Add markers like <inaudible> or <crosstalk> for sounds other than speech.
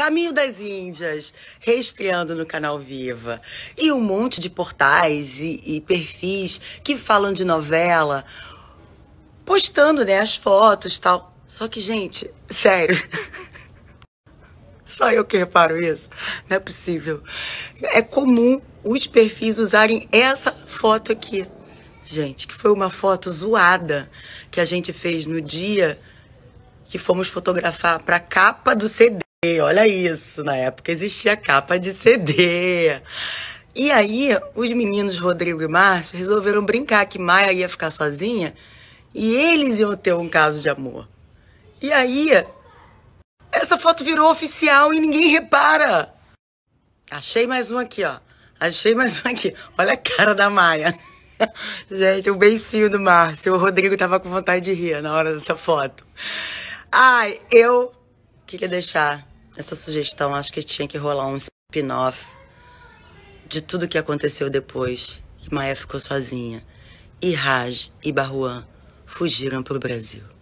Caminho das Índias, reestreando no canal Viva. E um monte de portais e, e perfis que falam de novela, postando né, as fotos e tal. Só que, gente, sério. <laughs> Só eu que reparo isso. Não é possível. É comum os perfis usarem essa foto aqui. Gente, que foi uma foto zoada que a gente fez no dia que fomos fotografar para a capa do CD. Olha isso, na época existia capa de CD. E aí, os meninos Rodrigo e Márcio resolveram brincar que Maia ia ficar sozinha e eles iam ter um caso de amor. E aí, essa foto virou oficial e ninguém repara. Achei mais um aqui, ó. Achei mais um aqui. Olha a cara da Maia. <laughs> Gente, o um beicinho do Márcio. O Rodrigo tava com vontade de rir na hora dessa foto. Ai, eu Queria deixar essa sugestão, acho que tinha que rolar um spin-off de tudo que aconteceu depois que Maia ficou sozinha. E Raj e Barruan fugiram para o Brasil.